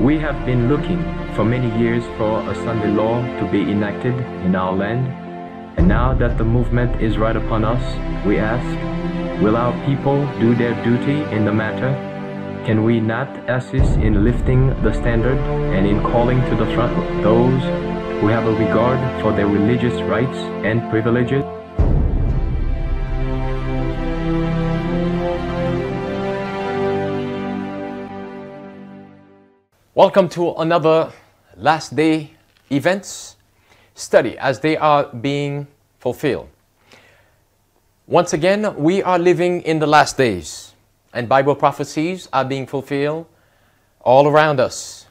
We have been looking for many years for a Sunday law to be enacted in our land, and now that the movement is right upon us, we ask, will our people do their duty in the matter? Can we not assist in lifting the standard and in calling to the front those who have a regard for their religious rights and privileges? Welcome to another last day events study as they are being fulfilled. Once again, we are living in the last days and Bible prophecies are being fulfilled all around us.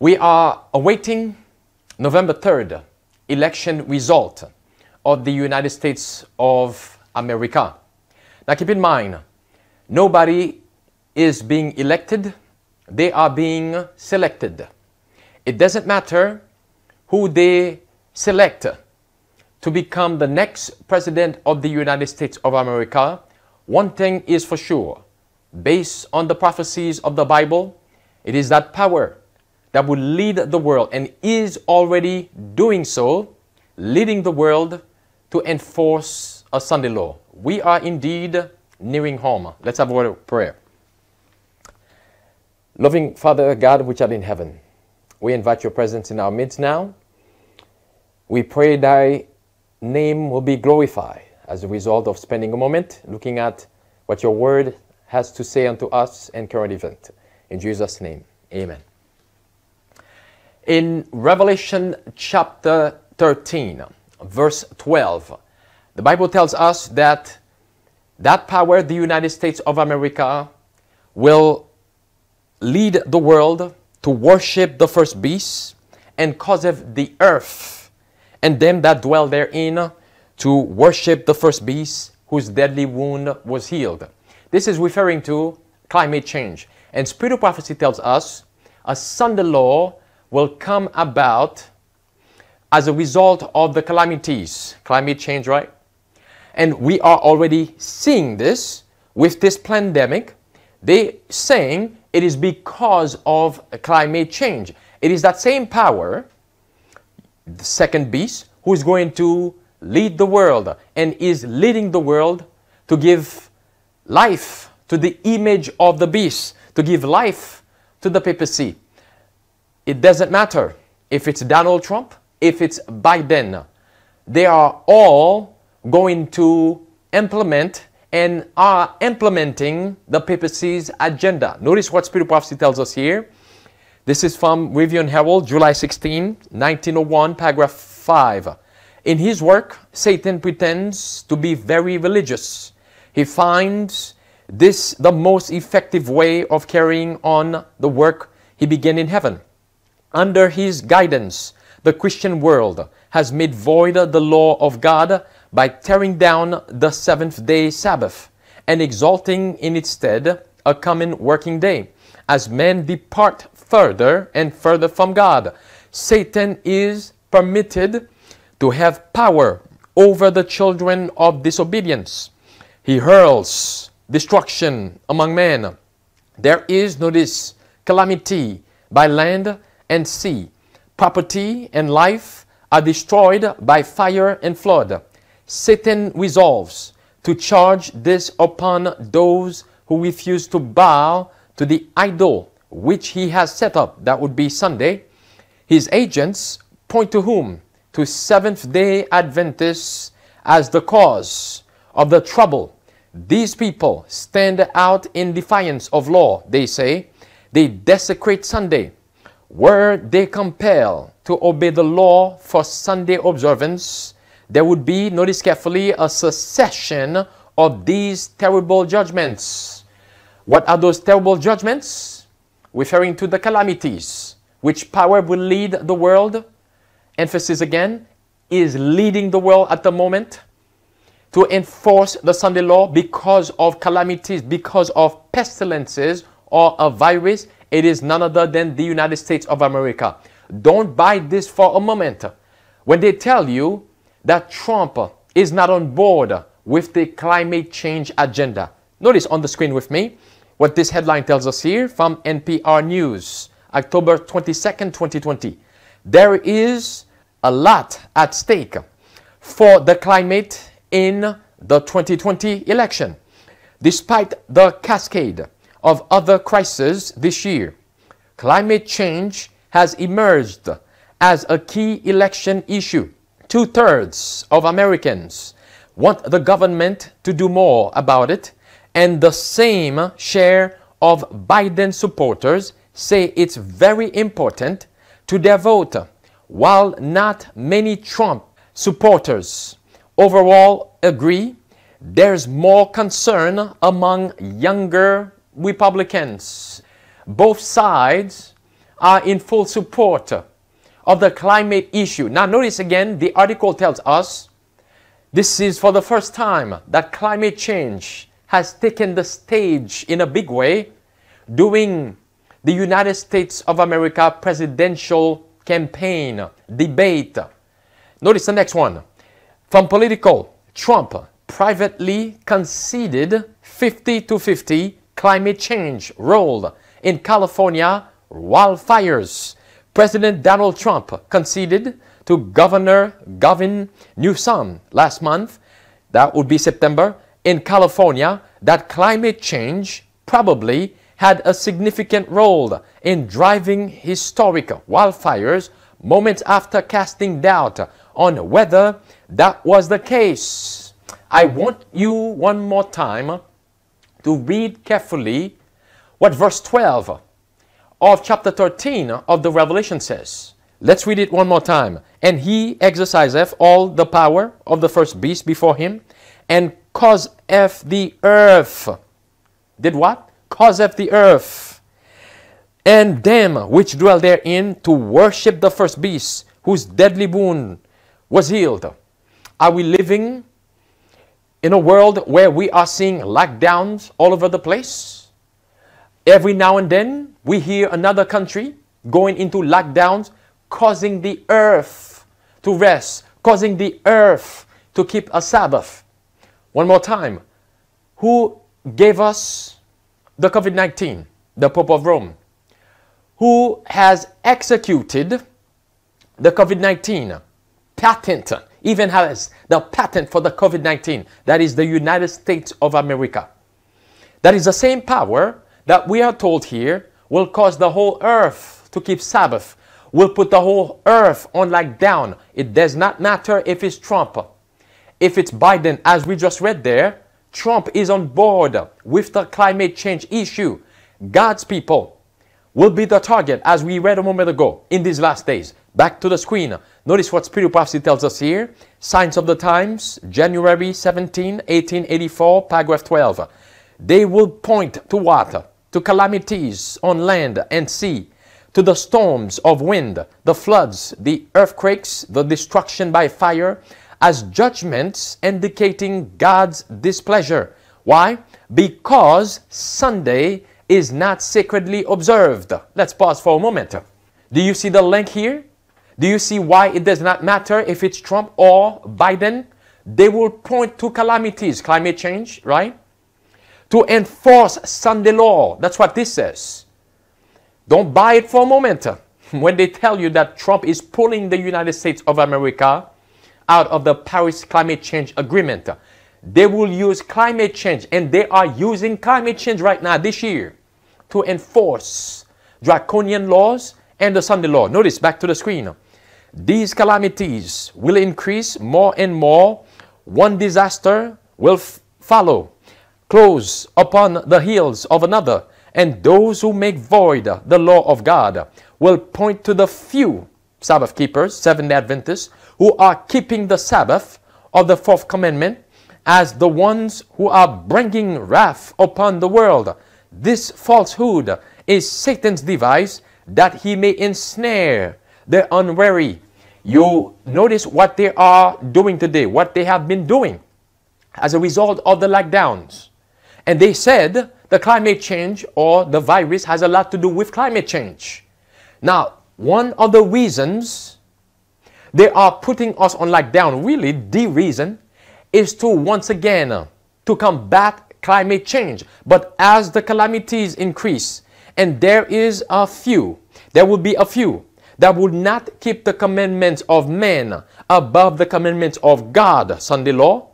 We are awaiting November 3rd election result of the United States of America. Now keep in mind, nobody is being elected they are being selected. It doesn't matter who they select to become the next president of the United States of America. One thing is for sure, based on the prophecies of the Bible, it is that power that will lead the world and is already doing so, leading the world to enforce a Sunday law. We are indeed nearing home. Let's have a word of prayer. Loving Father God, which art in heaven, we invite your presence in our midst now. We pray thy name will be glorified as a result of spending a moment looking at what your word has to say unto us and current event. In Jesus' name, amen. In Revelation chapter 13, verse 12, the Bible tells us that that power, the United States of America, will lead the world to worship the first beast, and cause the earth and them that dwell therein to worship the first beast whose deadly wound was healed. This is referring to climate change. And Spirit of Prophecy tells us a Sunday law will come about as a result of the calamities, climate change, right? And we are already seeing this with this pandemic. They saying it is because of climate change. It is that same power, the second beast, who is going to lead the world and is leading the world to give life to the image of the beast, to give life to the papacy. It doesn't matter if it's Donald Trump, if it's Biden. They are all going to implement and are implementing the papacy's agenda. Notice what Spirit of Prophecy tells us here. This is from Review and Herald, July 16, 1901, paragraph 5. In his work, Satan pretends to be very religious. He finds this the most effective way of carrying on the work he began in heaven. Under his guidance, the Christian world has made void the law of God by tearing down the seventh day Sabbath and exalting in its stead a common working day. As men depart further and further from God, Satan is permitted to have power over the children of disobedience. He hurls destruction among men. There is, notice, calamity by land and sea. Property and life are destroyed by fire and flood. Satan resolves to charge this upon those who refuse to bow to the idol which he has set up. That would be Sunday. His agents point to whom? To Seventh day Adventists as the cause of the trouble. These people stand out in defiance of law, they say. They desecrate Sunday. Were they compelled to obey the law for Sunday observance, there would be, notice carefully, a succession of these terrible judgments. What are those terrible judgments? Referring to the calamities, which power will lead the world, emphasis again, is leading the world at the moment to enforce the Sunday law because of calamities, because of pestilences or a virus. It is none other than the United States of America. Don't buy this for a moment. When they tell you that Trump is not on board with the climate change agenda. Notice on the screen with me what this headline tells us here from NPR News, October 22nd, 2020. There is a lot at stake for the climate in the 2020 election. Despite the cascade of other crises this year, climate change has emerged as a key election issue Two thirds of Americans want the government to do more about it, and the same share of Biden supporters say it's very important to their vote, while not many Trump supporters overall agree there's more concern among younger Republicans. Both sides are in full support of the climate issue. Now notice again, the article tells us this is for the first time that climate change has taken the stage in a big way during the United States of America presidential campaign debate. Notice the next one. From political, Trump privately conceded 50 to 50 climate change role in California wildfires President Donald Trump conceded to Governor Gavin Newsom last month, that would be September, in California, that climate change probably had a significant role in driving historic wildfires moments after casting doubt on whether that was the case. I want you one more time to read carefully what verse 12 of chapter 13 of the Revelation says. Let's read it one more time. And he exerciseth all the power of the first beast before him, and causeth the earth. Did what? Causeth the earth. And them which dwell therein to worship the first beast, whose deadly wound was healed. Are we living in a world where we are seeing lockdowns all over the place? Every now and then, we hear another country going into lockdowns, causing the earth to rest, causing the earth to keep a Sabbath. One more time, who gave us the COVID 19? The Pope of Rome. Who has executed the COVID 19 patent, even has the patent for the COVID 19? That is the United States of America. That is the same power that we are told here will cause the whole earth to keep Sabbath, will put the whole earth on lockdown. It does not matter if it's Trump, if it's Biden, as we just read there. Trump is on board with the climate change issue. God's people will be the target, as we read a moment ago, in these last days. Back to the screen. Notice what Spirit of Prophecy tells us here. Signs of the Times, January 17, 1884, paragraph 12. They will point to what? to calamities on land and sea, to the storms of wind, the floods, the earthquakes, the destruction by fire, as judgments indicating God's displeasure. Why? Because Sunday is not sacredly observed. Let's pause for a moment. Do you see the link here? Do you see why it does not matter if it's Trump or Biden? They will point to calamities, climate change, right? to enforce Sunday law. That's what this says. Don't buy it for a moment. When they tell you that Trump is pulling the United States of America out of the Paris Climate Change Agreement, they will use climate change, and they are using climate change right now this year to enforce draconian laws and the Sunday law. Notice back to the screen. These calamities will increase more and more. One disaster will follow close upon the heels of another, and those who make void the law of God will point to the few Sabbath keepers, Seventh Adventists, who are keeping the Sabbath of the fourth commandment as the ones who are bringing wrath upon the world. This falsehood is Satan's device that he may ensnare the unwary. You notice what they are doing today, what they have been doing as a result of the lockdowns. And they said the climate change or the virus has a lot to do with climate change. Now, one of the reasons they are putting us on lockdown, really the reason, is to once again to combat climate change. But as the calamities increase, and there is a few, there will be a few that will not keep the commandments of men above the commandments of God, Sunday law,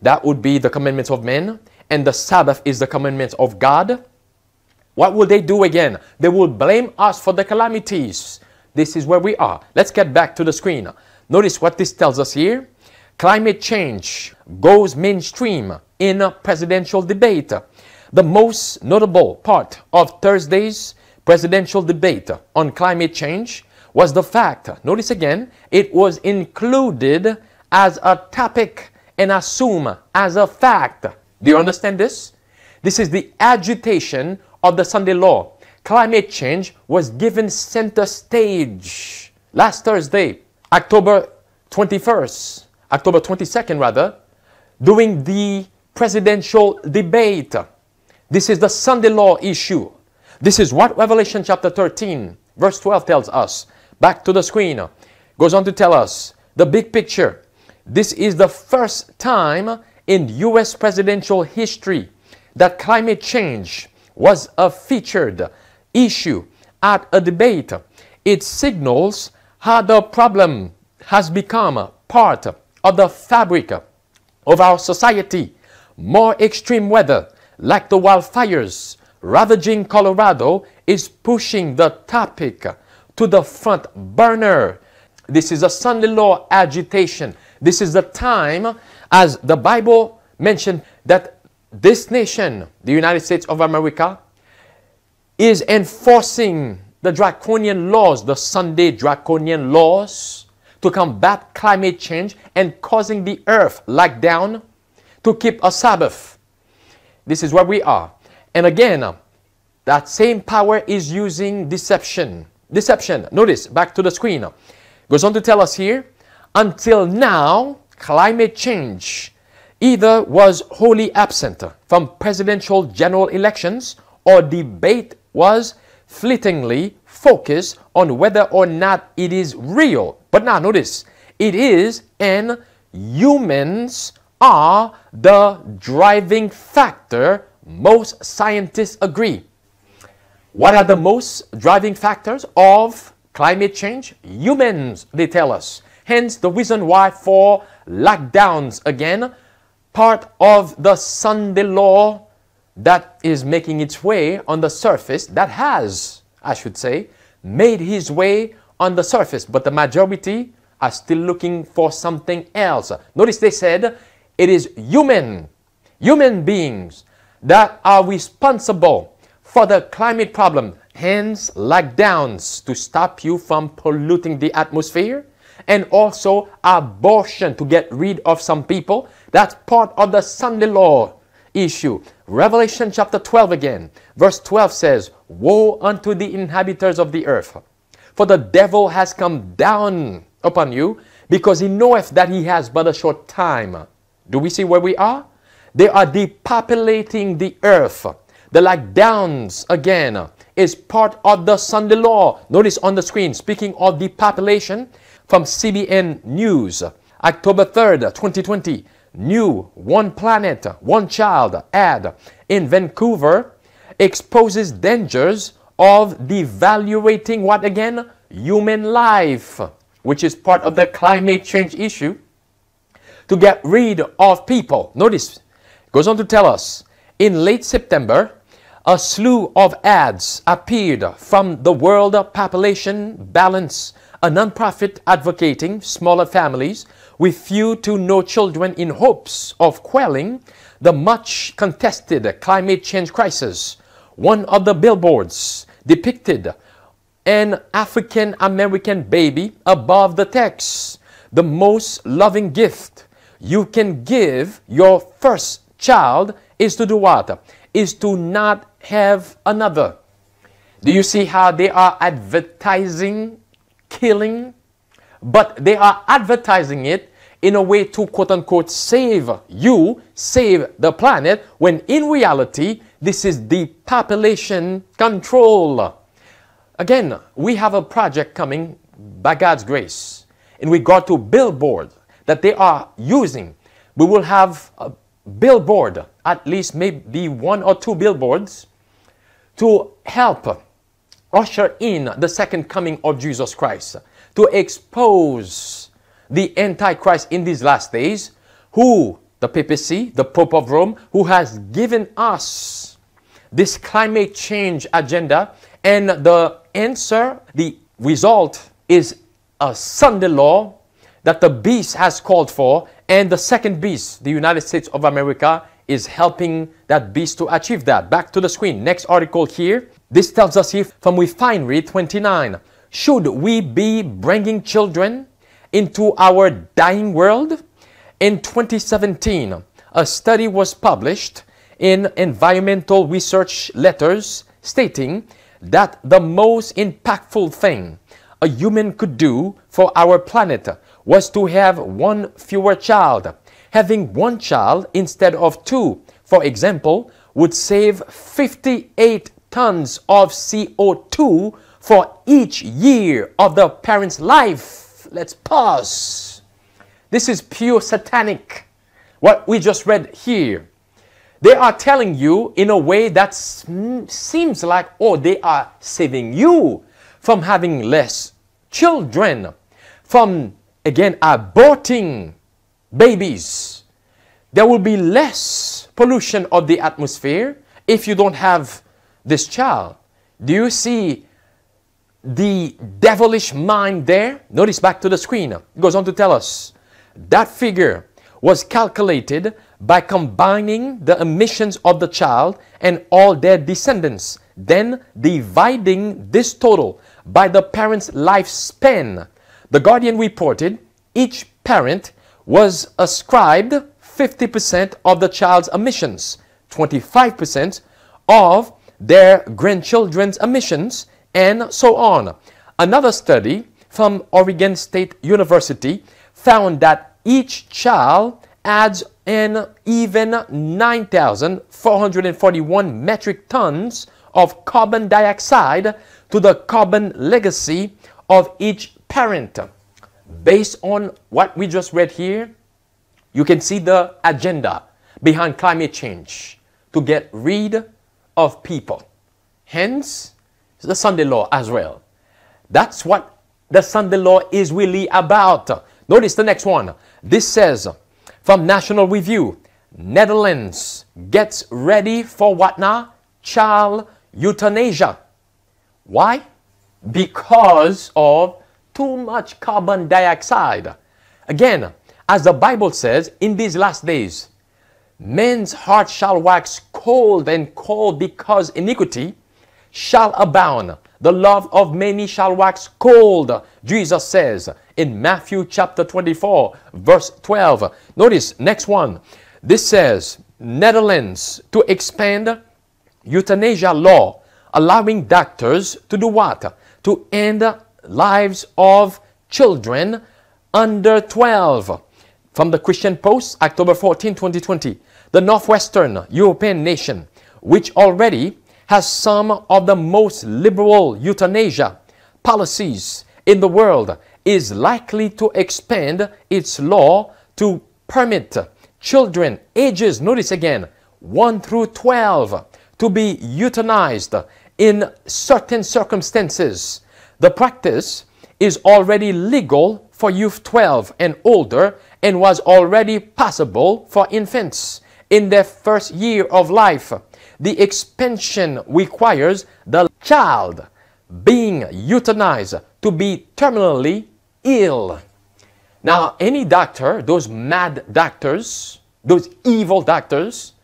that would be the commandments of men, and the Sabbath is the commandment of God, what will they do again? They will blame us for the calamities. This is where we are. Let's get back to the screen. Notice what this tells us here. Climate change goes mainstream in a presidential debate. The most notable part of Thursday's presidential debate on climate change was the fact, notice again, it was included as a topic and assumed as a fact do you understand this? This is the agitation of the Sunday law. Climate change was given center stage last Thursday, October 21st, October 22nd rather, during the presidential debate. This is the Sunday law issue. This is what Revelation chapter 13, verse 12 tells us. Back to the screen. Goes on to tell us the big picture. This is the first time in U.S. presidential history that climate change was a featured issue at a debate. It signals how the problem has become part of the fabric of our society. More extreme weather, like the wildfires ravaging Colorado, is pushing the topic to the front burner. This is a Sunday law agitation. This is the time as the Bible mentioned that this nation, the United States of America, is enforcing the draconian laws, the Sunday draconian laws, to combat climate change and causing the earth lockdown to keep a Sabbath. This is where we are. And again, that same power is using deception. Deception. Notice, back to the screen. Goes on to tell us here, until now, climate change either was wholly absent from presidential general elections or debate was fleetingly focused on whether or not it is real. But now notice, it is and humans are the driving factor most scientists agree. What are the most driving factors of climate change? Humans, they tell us. Hence the reason why for lockdowns again, part of the Sunday law that is making its way on the surface, that has, I should say, made his way on the surface, but the majority are still looking for something else. Notice they said it is human, human beings that are responsible for the climate problem, hence lockdowns to stop you from polluting the atmosphere and also abortion to get rid of some people. That's part of the Sunday law issue. Revelation chapter 12 again, verse 12 says, Woe unto the inhabitants of the earth, for the devil has come down upon you, because he knoweth that he has but a short time. Do we see where we are? They are depopulating the earth. The like downs again is part of the Sunday law. Notice on the screen, speaking of depopulation, from CBN News. October 3rd, 2020, new One Planet, One Child ad in Vancouver exposes dangers of devaluating what again? Human life, which is part of the climate change issue, to get rid of people. Notice, it goes on to tell us, in late September, a slew of ads appeared from the World Population Balance a nonprofit advocating smaller families with few to no children in hopes of quelling the much contested climate change crisis. One of the billboards depicted an African American baby above the text. The most loving gift you can give your first child is to do what? Is to not have another. Do you see how they are advertising killing, but they are advertising it in a way to quote unquote save you, save the planet, when in reality, this is the population control. Again, we have a project coming by God's grace in regard to billboard that they are using. We will have a billboard, at least maybe one or two billboards, to help usher in the second coming of Jesus Christ to expose the Antichrist in these last days, who the papacy, the Pope of Rome, who has given us this climate change agenda, and the answer, the result is a Sunday law that the beast has called for, and the second beast, the United States of America, is helping that beast to achieve that. Back to the screen. Next article here. This tells us here from Refinery 29, should we be bringing children into our dying world? In 2017, a study was published in Environmental Research Letters stating that the most impactful thing a human could do for our planet was to have one fewer child. Having one child instead of two, for example, would save 58 tons of CO2 for each year of the parent's life. Let's pause. This is pure satanic, what we just read here. They are telling you in a way that seems like, oh, they are saving you from having less children, from, again, aborting babies. There will be less pollution of the atmosphere if you don't have this child? Do you see the devilish mind there? Notice back to the screen. It goes on to tell us that figure was calculated by combining the emissions of the child and all their descendants, then dividing this total by the parent's lifespan. The Guardian reported each parent was ascribed 50% of the child's emissions, 25% of their grandchildren's emissions, and so on. Another study from Oregon State University found that each child adds an even 9,441 metric tons of carbon dioxide to the carbon legacy of each parent. Based on what we just read here, you can see the agenda behind climate change to get rid of people. Hence, the Sunday law as well. That's what the Sunday law is really about. Notice the next one. This says, from National Review, Netherlands gets ready for what now? Child euthanasia. Why? Because of too much carbon dioxide. Again, as the Bible says, in these last days, men's heart shall wax cold and cold because iniquity shall abound. The love of many shall wax cold, Jesus says in Matthew chapter 24, verse 12. Notice, next one. This says, Netherlands to expand euthanasia law, allowing doctors to do what? To end lives of children under 12. From the Christian Post, October 14, 2020 the Northwestern European nation, which already has some of the most liberal euthanasia policies in the world, is likely to expand its law to permit children ages, notice again, 1 through 12 to be euthanized in certain circumstances. The practice is already legal for youth 12 and older and was already possible for infants in their first year of life. The expansion requires the child being euthanized to be terminally ill. Now, any doctor, those mad doctors, those evil doctors,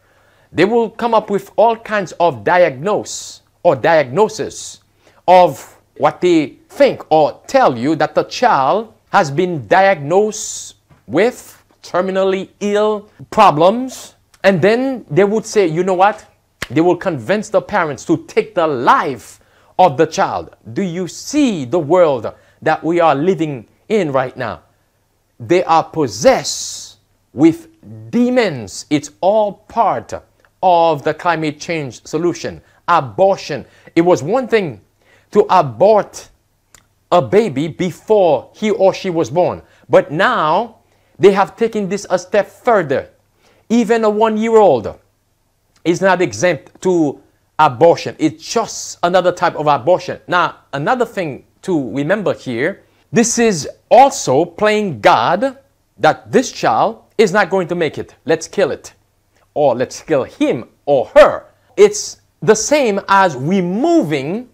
they will come up with all kinds of diagnose or diagnosis of what they think or tell you that the child has been diagnosed with terminally ill problems and then they would say, you know what? They will convince the parents to take the life of the child. Do you see the world that we are living in right now? They are possessed with demons. It's all part of the climate change solution. Abortion. It was one thing to abort a baby before he or she was born. But now they have taken this a step further. Even a one-year-old is not exempt to abortion. It's just another type of abortion. Now, another thing to remember here, this is also playing God that this child is not going to make it. Let's kill it. Or let's kill him or her. It's the same as removing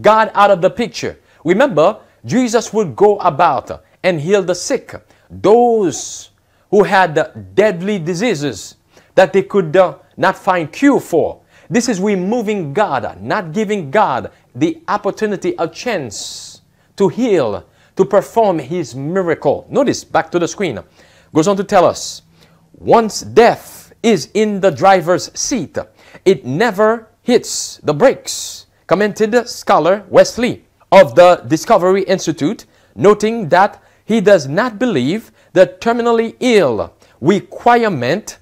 God out of the picture. Remember, Jesus would go about and heal the sick. Those who had deadly diseases that they could uh, not find cure for. This is removing God, not giving God the opportunity, a chance to heal, to perform his miracle. Notice, back to the screen, goes on to tell us, once death is in the driver's seat, it never hits the brakes, commented scholar Wesley of the Discovery Institute, noting that he does not believe the terminally ill requirement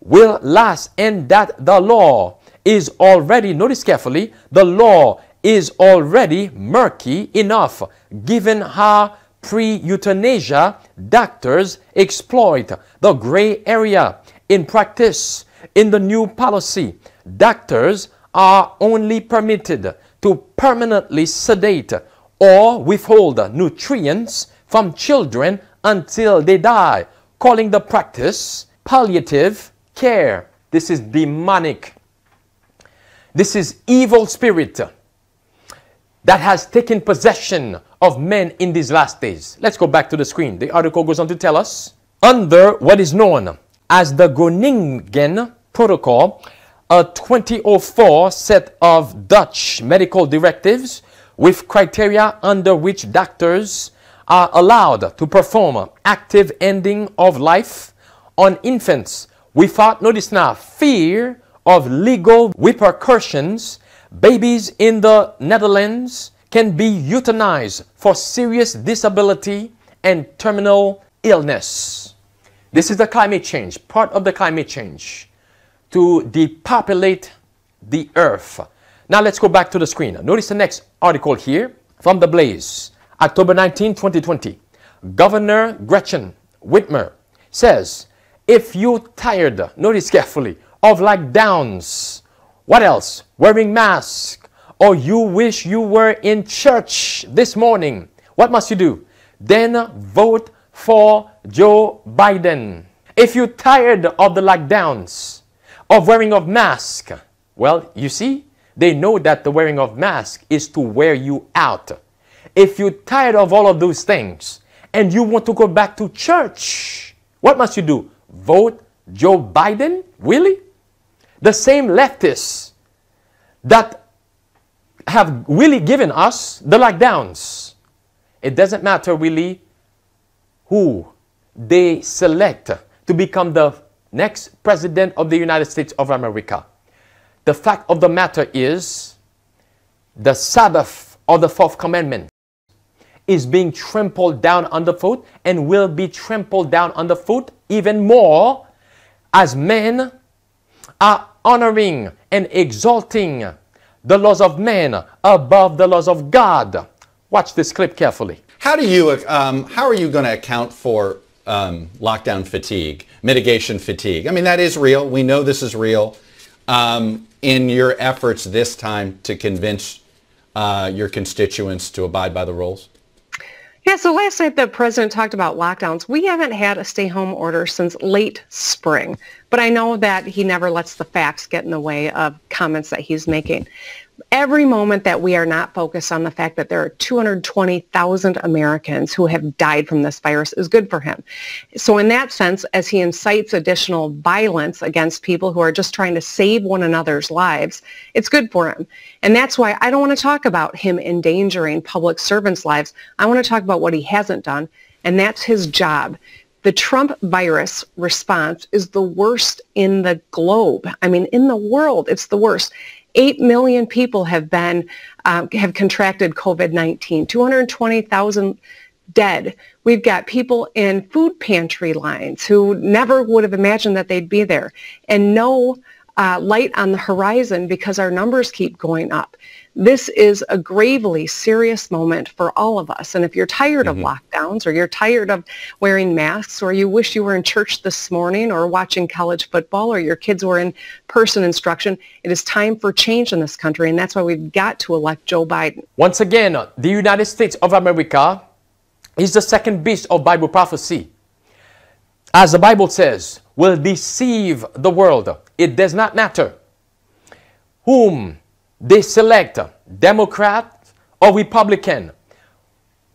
will last and that the law is already, notice carefully, the law is already murky enough given how pre-euthanasia doctors exploit the gray area in practice. In the new policy, doctors are only permitted to permanently sedate or withhold nutrients from children until they die, calling the practice palliative care. This is demonic. This is evil spirit that has taken possession of men in these last days. Let's go back to the screen. The article goes on to tell us under what is known as the Groningen Protocol, a 2004 set of Dutch medical directives with criteria under which doctors are allowed to perform active ending of life on infants without, notice now, fear of legal repercussions, babies in the Netherlands can be euthanized for serious disability and terminal illness. This is the climate change, part of the climate change, to depopulate the earth. Now let's go back to the screen. Notice the next article here from The Blaze. October 19, 2020, Governor Gretchen Whitmer says, if you're tired, notice carefully, of lockdowns, what else? Wearing mask, or you wish you were in church this morning, what must you do? Then vote for Joe Biden. If you're tired of the lockdowns, of wearing of mask, well, you see, they know that the wearing of mask is to wear you out. If you're tired of all of those things and you want to go back to church, what must you do? Vote Joe Biden? Really? The same leftists that have really given us the lockdowns. It doesn't matter really who they select to become the next president of the United States of America. The fact of the matter is the Sabbath or the fourth commandment is being trampled down underfoot and will be trampled down underfoot even more as men are honoring and exalting the laws of men above the laws of God. Watch this clip carefully. How do you um, how are you going to account for um, lockdown fatigue, mitigation fatigue? I mean, that is real. We know this is real. Um, in your efforts this time to convince uh, your constituents to abide by the rules? Yeah, so last night the president talked about lockdowns. We haven't had a stay-home order since late spring, but I know that he never lets the facts get in the way of comments that he's making every moment that we are not focused on the fact that there are 220,000 Americans who have died from this virus is good for him. So in that sense, as he incites additional violence against people who are just trying to save one another's lives, it's good for him. And that's why I don't want to talk about him endangering public servants' lives. I want to talk about what he hasn't done, and that's his job the Trump virus response is the worst in the globe. I mean, in the world, it's the worst. 8 million people have been, um, have contracted COVID-19, 220,000 dead. We've got people in food pantry lines who never would have imagined that they'd be there and no uh, light on the horizon because our numbers keep going up this is a gravely serious moment for all of us. And if you're tired mm-hmm. of lockdowns or you're tired of wearing masks or you wish you were in church this morning or watching college football or your kids were in person instruction, it is time for change in this country. And that's why we've got to elect Joe Biden. Once again, the United States of America is the second beast of Bible prophecy. As the Bible says, will deceive the world. It does not matter whom they select Democrat or Republican.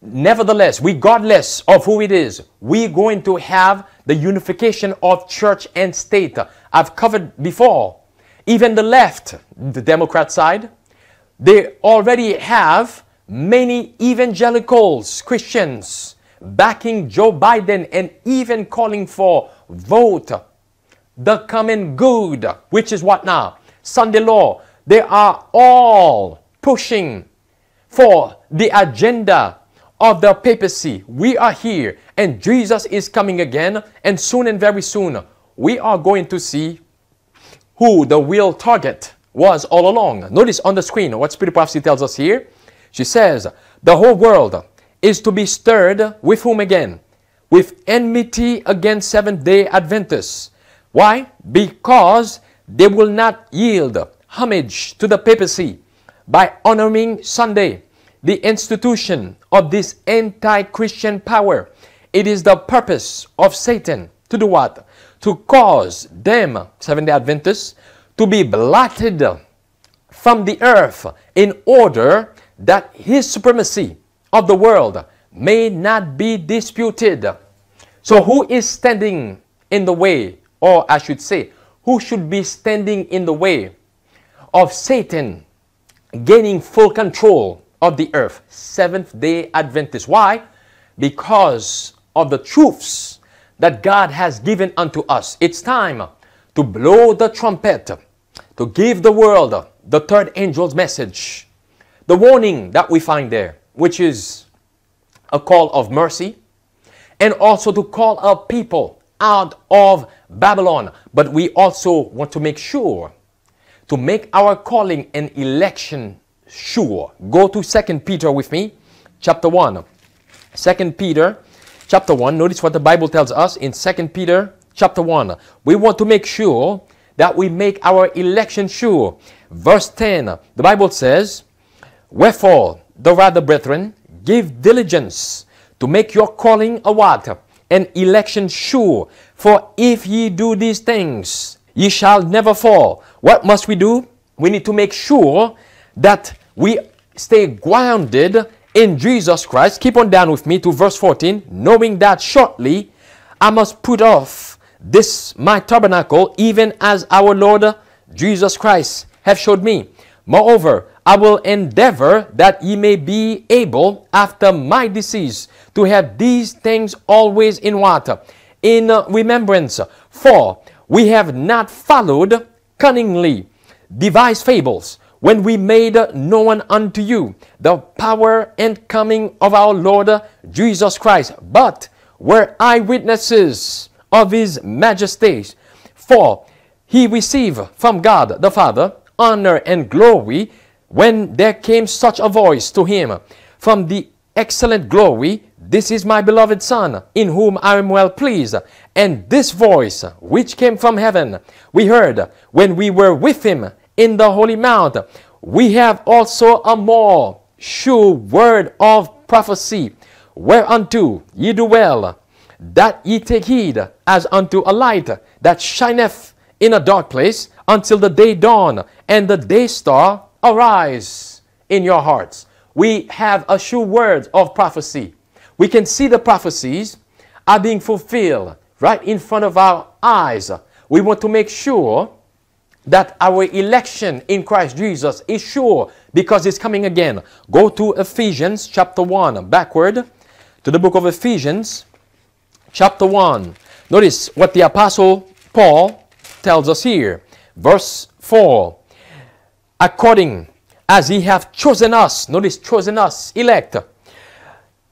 Nevertheless, regardless of who it is, we're going to have the unification of church and state. I've covered before. Even the left, the Democrat side, they already have many evangelicals, Christians, backing Joe Biden and even calling for vote. The common good, which is what now? Sunday law, they are all pushing for the agenda of the papacy. We are here and Jesus is coming again and soon and very soon we are going to see who the real target was all along. Notice on the screen what Spirit Prophecy tells us here. She says, the whole world is to be stirred with whom again? With enmity against Seventh-day Adventists. Why? Because they will not yield homage to the papacy by honoring Sunday, the institution of this anti-Christian power. It is the purpose of Satan to do what? To cause them, Seventh-day Adventists, to be blotted from the earth in order that his supremacy of the world may not be disputed. So who is standing in the way, or I should say, who should be standing in the way of Satan gaining full control of the earth. Seventh day Adventists. Why? Because of the truths that God has given unto us. It's time to blow the trumpet, to give the world the third angel's message, the warning that we find there, which is a call of mercy, and also to call our people out of Babylon. But we also want to make sure to make our calling and election sure. Go to Second Peter with me, chapter 1. Second Peter chapter 1. Notice what the Bible tells us in Second Peter chapter 1. We want to make sure that we make our election sure. Verse 10, the Bible says, Wherefore, the rather brethren, give diligence to make your calling a what? An election sure. For if ye do these things, Ye shall never fall. What must we do? We need to make sure that we stay grounded in Jesus Christ. Keep on down with me to verse 14. Knowing that shortly I must put off this my tabernacle, even as our Lord Jesus Christ have showed me. Moreover, I will endeavor that ye may be able, after my decease, to have these things always in what? In remembrance. For we have not followed cunningly devised fables when we made known unto you the power and coming of our Lord Jesus Christ, but were eyewitnesses of his majesty. For he received from God the Father honor and glory when there came such a voice to him from the excellent glory this is my beloved Son, in whom I am well pleased. And this voice, which came from heaven, we heard when we were with him in the holy mount. We have also a more sure word of prophecy, whereunto ye do well, that ye take heed as unto a light that shineth in a dark place until the day dawn and the day star arise in your hearts. We have a sure word of prophecy we can see the prophecies are being fulfilled right in front of our eyes. We want to make sure that our election in Christ Jesus is sure because it's coming again. Go to Ephesians chapter 1, backward to the book of Ephesians chapter 1. Notice what the apostle Paul tells us here. Verse 4, according as he hath chosen us, notice chosen us, elect,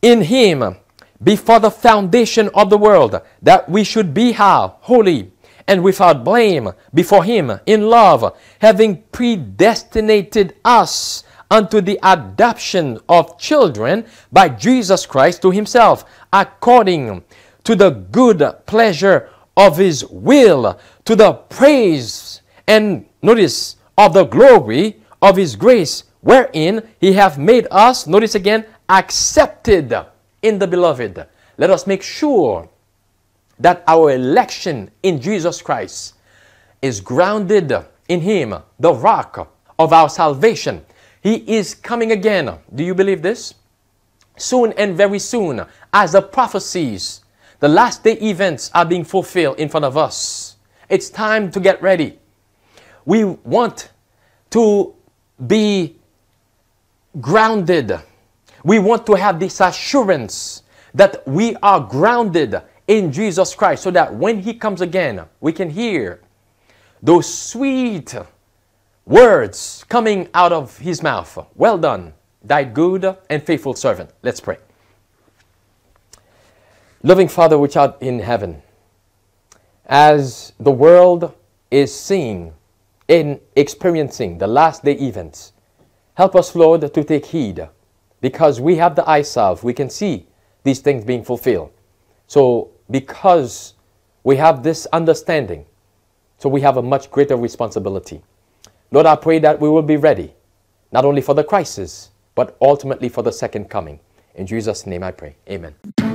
in him before the foundation of the world, that we should be how? Holy and without blame before him in love, having predestinated us unto the adoption of children by Jesus Christ to himself, according to the good pleasure of his will, to the praise and notice of the glory of his grace, wherein he hath made us, notice again, accepted in the beloved. Let us make sure that our election in Jesus Christ is grounded in Him, the rock of our salvation. He is coming again. Do you believe this? Soon and very soon, as the prophecies, the last day events are being fulfilled in front of us. It's time to get ready. We want to be grounded we want to have this assurance that we are grounded in Jesus Christ so that when He comes again, we can hear those sweet words coming out of His mouth. Well done, thy good and faithful servant. Let's pray. Loving Father, which art in heaven, as the world is seeing and experiencing the last day events, help us, Lord, to take heed because we have the eyes of, we can see these things being fulfilled. So, because we have this understanding, so we have a much greater responsibility. Lord, I pray that we will be ready, not only for the crisis, but ultimately for the second coming. In Jesus' name I pray. Amen.